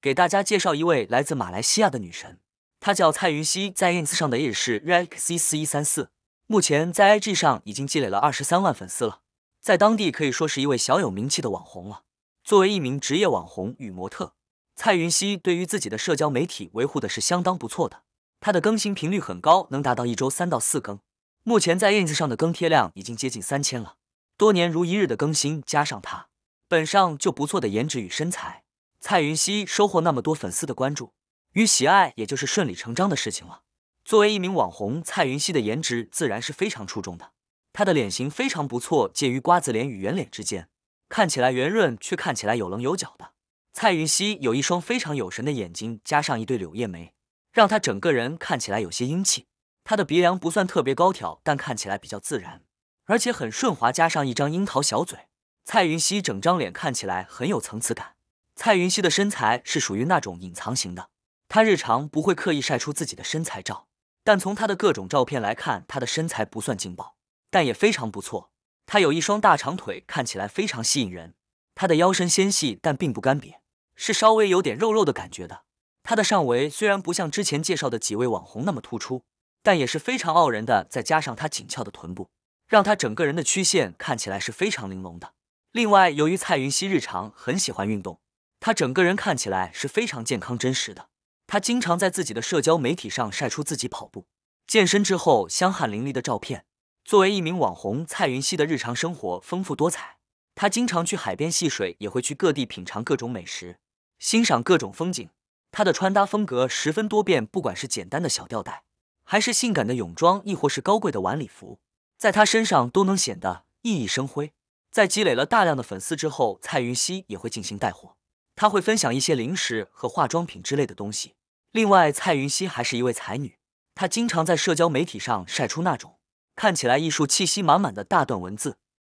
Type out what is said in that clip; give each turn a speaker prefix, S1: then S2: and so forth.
S1: 给大家介绍一位来自马来西亚的女神，她叫蔡云熙，在 ins 上的也是 rexc 四一三四，目前在 IG 上已经积累了二十三万粉丝了，在当地可以说是一位小有名气的网红了。作为一名职业网红与模特，蔡云熙对于自己的社交媒体维护的是相当不错的，她的更新频率很高，能达到一周三到四更，目前在 ins 上的更贴量已经接近三千了。多年如一日的更新，加上她本上就不错的颜值与身材。蔡云熙收获那么多粉丝的关注与喜爱，也就是顺理成章的事情了。作为一名网红，蔡云熙的颜值自然是非常出众的。她的脸型非常不错，介于瓜子脸与圆脸之间，看起来圆润却看起来有棱有角的。蔡云熙有一双非常有神的眼睛，加上一对柳叶眉，让她整个人看起来有些英气。她的鼻梁不算特别高挑，但看起来比较自然，而且很顺滑，加上一张樱桃小嘴，蔡云熙整张脸看起来很有层次感。蔡云熙的身材是属于那种隐藏型的，她日常不会刻意晒出自己的身材照，但从她的各种照片来看，她的身材不算劲爆，但也非常不错。她有一双大长腿，看起来非常吸引人。她的腰身纤细，但并不干瘪，是稍微有点肉肉的感觉的。她的上围虽然不像之前介绍的几位网红那么突出，但也是非常傲人的。再加上她紧翘的臀部，让她整个人的曲线看起来是非常玲珑的。另外，由于蔡云熙日常很喜欢运动。他整个人看起来是非常健康、真实的。他经常在自己的社交媒体上晒出自己跑步、健身之后香汗淋漓的照片。作为一名网红，蔡云熙的日常生活丰富多彩。他经常去海边戏水，也会去各地品尝各种美食，欣赏各种风景。他的穿搭风格十分多变，不管是简单的小吊带，还是性感的泳装，亦或是高贵的晚礼服，在他身上都能显得熠熠生辉。在积累了大量的粉丝之后，蔡云熙也会进行带货。他会分享一些零食和化妆品之类的东西。另外，蔡云熙还是一位才女，她经常在社交媒体上晒出那种看起来艺术气息满满的大段文字。